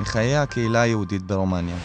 מחיי הקהילה היהודית ברומניה.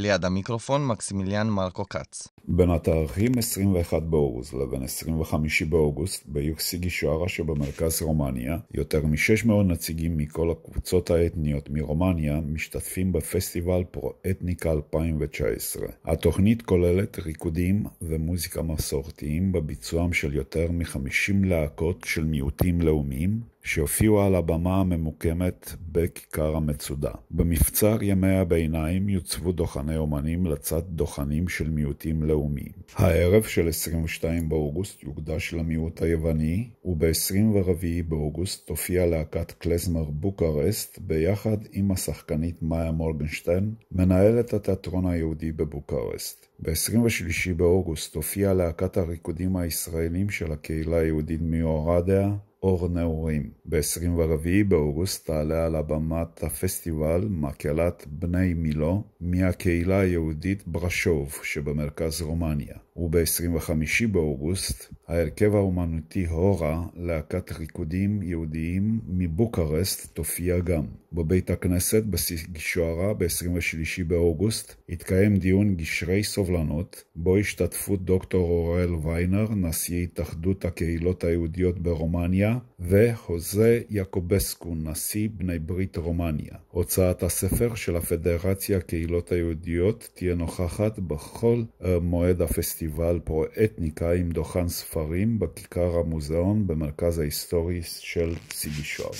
ליד המיקרופון מקסימיליאן מרקו כץ. בין התאריכים 21 באוגוסט לבין 25 באוגוסט, ביוקסי גישוארה שבמרכז רומניה, יותר מ-600 נציגים מכל הקבוצות האתניות מרומניה משתתפים בפסטיבל פרו-אתניקה 2019. התוכנית כוללת ריקודים ומוזיקה מסורתיים בביצועם של יותר מ-50 להקות של מיעוטים לאומיים, שהופיעו על הבמה הממוקמת בכיכר המצודה. במבצר ימי הביניים יוצבו דוכני אומנים לצד דוכנים של מיעוטים לאומיים. הערב של 22 באוגוסט יוקדש למיעוט היווני, וב-24 באוגוסט הופיע להקת קלזמר בוקרסט ביחד עם השחקנית מאיה מולגנשטיין, מנהלת התיאטרון היהודי בבוקרסט. ב-23 באוגוסט הופיעה להקת הריקודים הישראלים של הקהילה היהודית מיוערדיה, אור נעורים. ב-24 באוגוסט תעלה על הבמת הפסטיבל מקהלת בני מילו מהקהילה היהודית ברשוב שבמרכז רומניה, וב-25 באוגוסט ההרכב האומנותי הורה, להקת ריקודים יהודיים מבוקרסט, תופיע גם. בבית הכנסת בסיגשוארה ב-23 באוגוסט התקיים דיון גשרי סובלנות, בו השתתפו דוקטור אוראל ויינר, נשיא התאחדות הקהילות היהודיות ברומניה, רומניה, וחוזה יעקובסקו, נשיא בני ברית רומניה. הוצאת הספר של הפדרציה הקהילות היהודיות תהיה נוכחת בכל אה, מועד הפסטיבל פרו-אתניקה עם דוכן ספרים בכיכר המוזיאון במרכז ההיסטורי של ציבישור.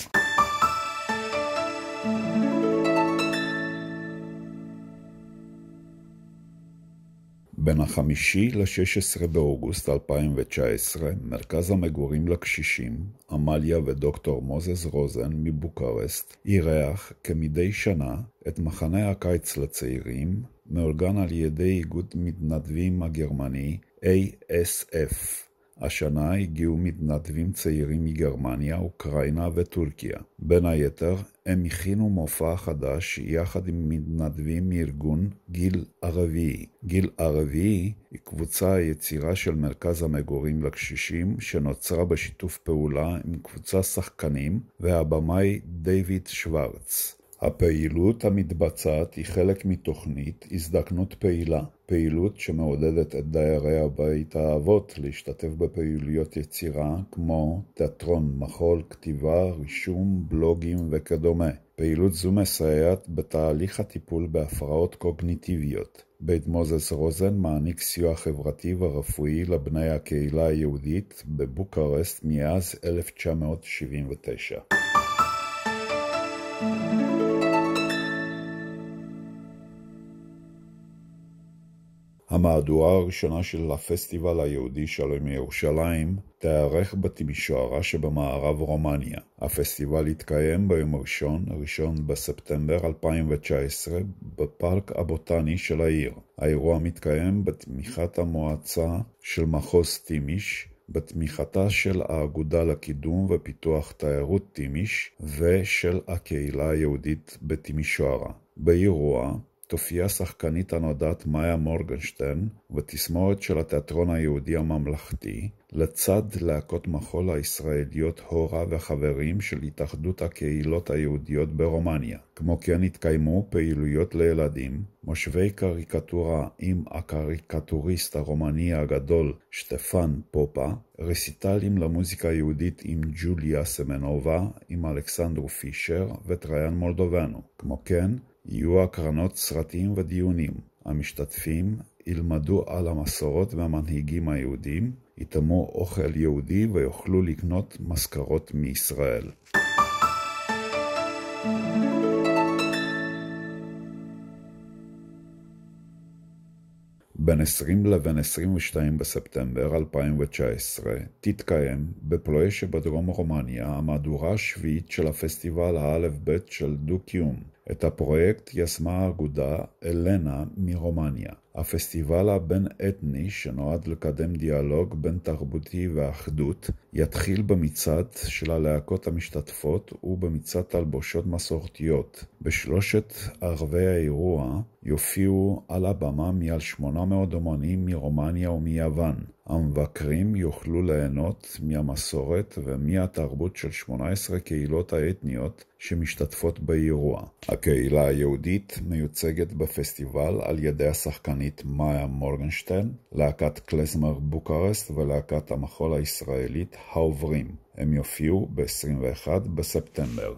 thank you בין החמישי ל-16 באוגוסט 2019, מרכז המגורים לקשישים, עמליה ודוקטור מוזס רוזן מבוקרסט, אירח, כמדי שנה, את מחנה הקיץ לצעירים, מאורגן על ידי איגוד מתנדבים הגרמני ASF. השנה הגיעו מתנדבים צעירים מגרמניה, אוקראינה וטורקיה. בין היתר, הם הכינו מופע חדש יחד עם מתנדבים מארגון גיל הרביעי. גיל הרביעי היא קבוצה היצירה של מרכז המגורים לקשישים, שנוצרה בשיתוף פעולה עם קבוצה שחקנים והבמאי דיוויד שוורץ. הפעילות המתבצעת היא חלק מתוכנית הזדקנות פעילה, פעילות שמעודדת את דיירי הבית האבות להשתתף בפעילויות יצירה כמו תיאטרון, מחול, כתיבה, רישום, בלוגים וכדומה. פעילות זו מסייעת בתהליך הטיפול בהפרעות קוגניטיביות. בית מוזס רוזן מעניק סיוע חברתי ורפואי לבני הקהילה היהודית בבוקרשט מאז 1979. המהדורה הראשונה של הפסטיבל היהודי שלום ירושלים תיערך בתמישוערה שבמערב רומניה. הפסטיבל יתקיים ביום הראשון, הראשון בספטמבר 2019, בפארק הבוטני של העיר. האירוע מתקיים בתמיכת המועצה של מחוז טימיש, בתמיכתה של האגודה לקידום ופיתוח תיירות טימיש ושל הקהילה היהודית בתמישוערה. באירוע תופיע שחקנית הנודעת מאיה מורגנשטיין בתזמורת של התיאטרון היהודי הממלכתי, לצד להקות מחול הישראליות הורה וחברים של התאחדות הקהילות היהודיות ברומניה. כמו כן התקיימו פעילויות לילדים, מושבי קריקטורה עם הקריקטוריסט הרומני הגדול שטפן פופה, רסיטלים למוזיקה יהודית עם ג'וליה סמנובה, עם אלכסנדרו פישר וטריאן מולדובנו. כמו כן, יהיו הקרנות סרטים ודיונים. המשתתפים ילמדו על המסורות והמנהיגים היהודים, יטעמו אוכל יהודי ויוכלו לקנות משכרות מישראל. בין 20 לבין 22 בספטמבר 2019 תתקיים בפלואי שבדרום רומניה המהדורה השביעית של הפסטיבל האלף-בית של דו-קיום, את הפרויקט יזמה האגודה "אלנה" מרומניה, הפסטיבל הבין-אתני שנועד לקדם דיאלוג בין-תרבותי ואחדות, יתחיל במצעד של הלהקות המשתתפות ובמצעד תלבושות מסורתיות. בשלושת ערבי האירוע יופיעו על הבמה מעל 800 אמנים מרומניה ומיוון. המבקרים יוכלו ליהנות מהמסורת ומהתרבות של 18 קהילות האתניות שמשתתפות באירוע. הקהילה היהודית מיוצגת בפסטיבל על ידי השחקנית מאיה מורגנשטיין, להקת קלזמר בוקרסט ולהקת המחול הישראלית העוברים. הם יופיעו ב-21 בספטמבר.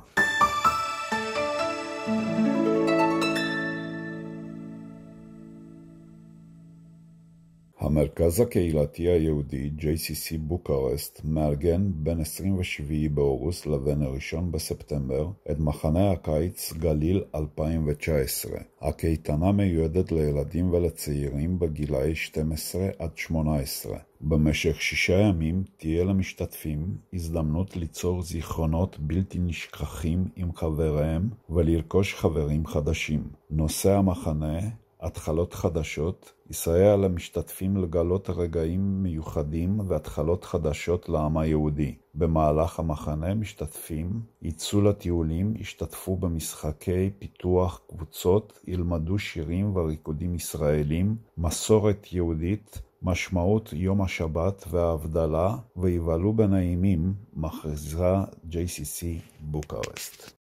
המרכז הקהילתי היהודי JCC בוקרסט מארגן בין 27 באוגוסט לבין 1 בספטמבר את מחנה הקיץ גליל 2019. הקייטנה מיועדת לילדים ולצעירים בגילאי 12 עד 18. במשך שישה ימים תהיה למשתתפים הזדמנות ליצור זיכרונות בלתי נשכחים עם חבריהם ולרכוש חברים חדשים. נושא המחנה התחלות חדשות, יסייע למשתתפים לגלות רגעים מיוחדים והתחלות חדשות לעם היהודי. במהלך המחנה משתתפים יצאו לטיולים, ישתתפו במשחקי פיתוח קבוצות, ילמדו שירים וריקודים ישראלים, מסורת יהודית, משמעות יום השבת וההבדלה, ויבלו בנעימים, מכריזה JCC בוקרשט.